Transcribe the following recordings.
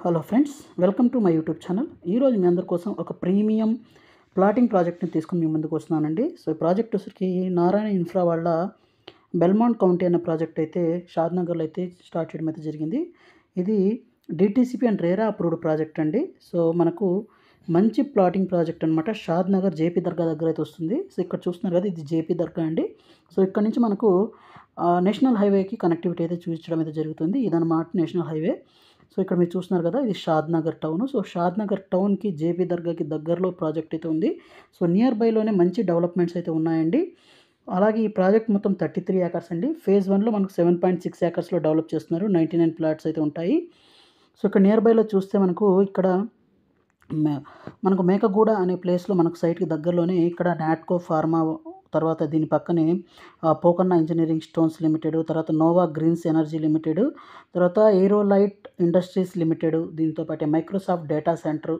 hello friends welcome to my YouTube channel ఈరోజు మీ అందరి కోసం ఒక ప్రీమియం ప్లాటింగ్ ప్రాజెక్ట్ని తీసుకుని మీ ముందుకు వస్తున్నానండి సో ఈ ప్రాజెక్ట్ వచ్చరికి నారాయణ ఇన్ఫ్రా వాళ్ళ బెల్మాండ్ కౌంటీ అనే ప్రాజెక్ట్ అయితే షాద్నగర్లో అయితే స్టార్ట్ చేయడం అయితే జరిగింది ఇది DTCP and RERA approved project అండి సో మనకు మంచి ప్లాటింగ్ ప్రాజెక్ట్ అనమాట షాద్ నగర్ జేపీ దర్గా దగ్గర అయితే వస్తుంది సో ఇక్కడ చూస్తున్నారు కదా ఇది జేపీ దర్గా అండి సో ఇక్కడ నుంచి మనకు నేషనల్ హైవేకి కనెక్టివిటీ అయితే చూపించడం అయితే జరుగుతుంది ఇదన్నమాట నేషనల్ హైవే సో ఇక్కడ మీరు చూస్తున్నారు కదా ఇది షాద్నగర్ టౌన్ సో షాద్నగర్ టౌన్కి జేపీ దర్గాకి దగ్గరలో ప్రాజెక్ట్ అయితే ఉంది సో నియర్ బైలోనే మంచి డెవలప్మెంట్స్ అయితే ఉన్నాయండి అలాగే ఈ ప్రాజెక్ట్ మొత్తం థర్టీ త్రీ ఏకర్స్ అండి ఫేజ్ వన్లో మనకు సెవెన్ పాయింట్ సిక్స్ ఏకర్స్లో డెవలప్ చేస్తున్నారు నైంటీ నైన్ ప్లాట్స్ అయితే ఉంటాయి సో ఇక్కడ నియర్ బైలో చూస్తే మనకు ఇక్కడ మనకు మేకగూడ అనే ప్లేస్లో మనకు సైట్కి దగ్గరలోనే ఇక్కడ నాట్కో ఫార్మా తర్వాత దీని పక్కనే పోకన్న ఇంజనీరింగ్ స్టోన్స్ లిమిటెడ్ తర్వాత నోవా గ్రీన్స్ ఎనర్జీ లిమిటెడ్ తర్వాత ఏరోలైట్ ఇండస్ట్రీస్ లిమిటెడ్ దీంతో పాటు Microsoft data centre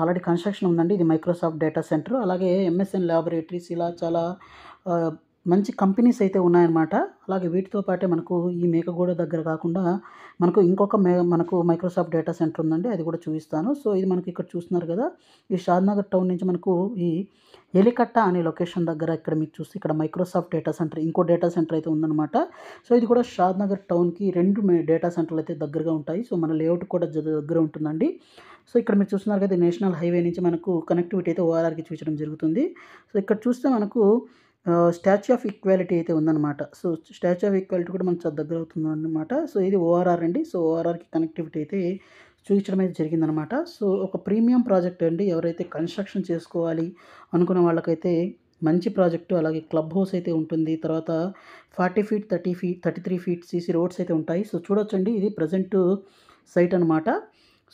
already construction ఉందండి ఇది మైక్రోసాఫ్ట్ డేటా సెంటర్ అలాగే ఎంఎస్ఎన్ ల్యాబొరేటరీస్ ఇలా చాలా మంచి కంపెనీస్ అయితే ఉన్నాయన్నమాట అలాగే వీటితో పాటే మనకు ఈ మేకగూడ దగ్గర కాకుండా మనకు ఇంకొక మే మనకు మైక్రోసాఫ్ట్ డేటా సెంటర్ ఉందండి అది కూడా చూపిస్తాను సో ఇది మనకి ఇక్కడ చూస్తున్నారు కదా ఈ షాద్నగర్ టౌన్ నుంచి మనకు ఈ ఎలికట్ట అనే లొకేషన్ దగ్గర ఇక్కడ మీకు చూస్తే ఇక్కడ మైక్రోసాఫ్ట్ డేటా సెంటర్ ఇంకో డేటా సెంటర్ అయితే ఉందన్నమాట సో ఇది కూడా షాద్నగర్ టౌన్కి రెండు డేటా సెంటర్లు అయితే దగ్గరగా ఉంటాయి సో మన లేఅవుట్ కూడా దగ్గర ఉంటుందండి సో ఇక్కడ మీరు చూస్తున్నారు కదా నేషనల్ హైవే నుంచి మనకు కనెక్టివిటీ అయితే ఓఆర్ఆర్కి చూపించడం జరుగుతుంది సో ఇక్కడ చూస్తే మనకు స్టాచ్యూ ఆఫ్ ఈక్వాలిటీ అయితే ఉందన్నమాట సో స్టాచ్యూ ఆఫ్ ఈక్వాలిటీ కూడా మనకు చాలా దగ్గర అవుతుందన్నమాట సో ఇది ఓఆర్ఆర్ అండి సో ఓఆర్ఆర్కి కనెక్టివిటీ అయితే చూపించడం అయితే జరిగిందనమాట సో ఒక ప్రీమియం ప్రాజెక్ట్ అండి ఎవరైతే కన్స్ట్రక్షన్ చేసుకోవాలి అనుకున్న వాళ్ళకైతే మంచి ప్రాజెక్టు అలాగే క్లబ్ హౌస్ అయితే ఉంటుంది తర్వాత forty feet thirty feet thirty three feet CC roads అయితే ఉంటాయి సో చూడొచ్చండి ఇది ప్రజెంట్ సైట్ అనమాట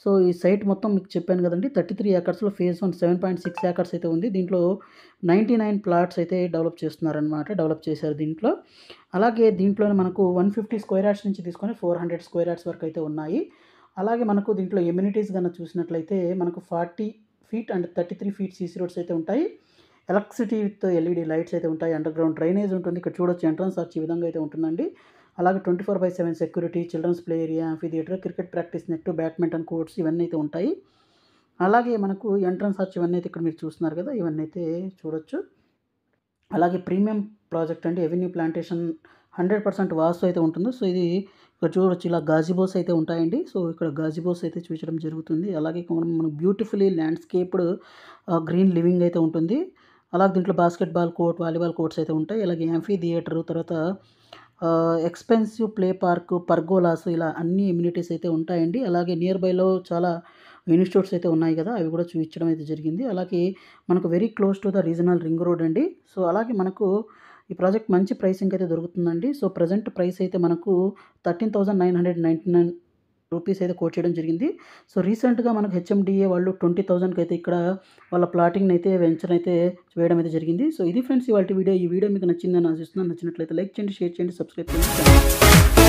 సో ఈ సైట్ మొత్తం మీకు చెప్పాను కదండి థర్టీ త్రీ ఏకర్స్లో phase one seven point six acres అయితే ఉంది దీంట్లో నైంటీ నైన్ ప్లాట్స్ అయితే డెవలప్ చేస్తున్నారనమాట డెవలప్ చేశారు దీంట్లో అలాగే దీంట్లోనే మనకు వన్ ఫిఫ్టీ స్క్వేర్ యార్డ్స్ నుంచి తీసుకొని ఫోర్ హండ్రెడ్ స్క్వేర్ యార్డ్స్ వరకు అయితే ఉన్నాయి అలాగే మనకు దీంట్లో ఎమ్యూనిటీస్ కన్నా చూసినట్లయితే మనకు forty feet and thirty three feet CC roads అయితే ఉంటాయి ఎలక్ట్రిసిటీ విత్ ఎల్ఈడి లైట్స్ అయితే ఉంటాయి అండర్ గ్రౌండ్ డ్రైనేజ్ ఉంటుంది ఇక్కడ చూడొచ్చు ఎంట్రన్స్ వచ్చి ఈ విధంగా అయితే ఉంటుందండి అలాగే twenty four by seven security children's play area theatre cricket practice net badminton courts ఇవన్నీ అయితే ఉంటాయి అలాగే మనకు ఎంట్రన్స్ ఆర్చ్ ఇవన్నీ అయితే ఇక్కడ మీరు చూస్తున్నారు కదా ఇవన్నీ అయితే చూడొచ్చు అలాగే ప్రీమియం ప్రాజెక్ట్ అంటే avenue plantation hundred percent vastu అయితే ఉంటుంది సో ఇది ఇక్కడ చూడొచ్చు ఇలా గాజిబోస్ అయితే ఉంటాయండి సో ఇక్కడ గాజిబోస్ అయితే చూపించడం జరుగుతుంది అలాగే మనకు బ్యూటిఫుల్లీ ల్యాండ్స్కేప్డ్ గ్రీన్ లివింగ్ అయితే ఉంటుంది అలాగే దీంట్లో బాస్కెట్బాల్ కోర్ట్ వాలీబాల్ కోర్ట్స్ అయితే ఉంటాయి అలాగే యాంఫీ థియేటర్ తర్వాత ఎక్స్పెన్సివ్ ప్లే పార్క్ పర్గోలాస్ ఇలా అన్ని ఇమ్యూనిటీస్ అయితే ఉంటాయండి అలాగే నియర్ బైలో చాలా ఇన్స్టిట్యూట్స్ అయితే ఉన్నాయి కదా అవి కూడా చూపించడం అయితే జరిగింది అలాగే మనకు very close to the regional ring road అండి సో అలాగే మనకు ఈ ప్రాజెక్ట్ మంచి ప్రైసింగ్ అయితే దొరుకుతుందండి సో ప్రజెంట్ ప్రైస్ అయితే మనకు thirteen thousand nine hundred ninety nine rupees అయితే కోట్ చేయడం జరిగింది సో రీసెంట్గా మనకు హెచ్ఎండిఏ వాళ్ళు ట్వంటీ థౌజండ్కి అయితే ఇక్కడ వాళ్ళ ప్లాటింగ్ అయితే వెంచర్ అయితే వేయడం అయితే జరిగింది సో ఇది ఫ్రెండ్స్ ఇవాళ వీడియో ఈ వీడియో మీకు నచ్చిందని ఆశిస్తున్నాను నచ్చినట్లయితే లైక్ చేయండి షేర్ చేయండి సబ్స్క్రైబ్ చేయండి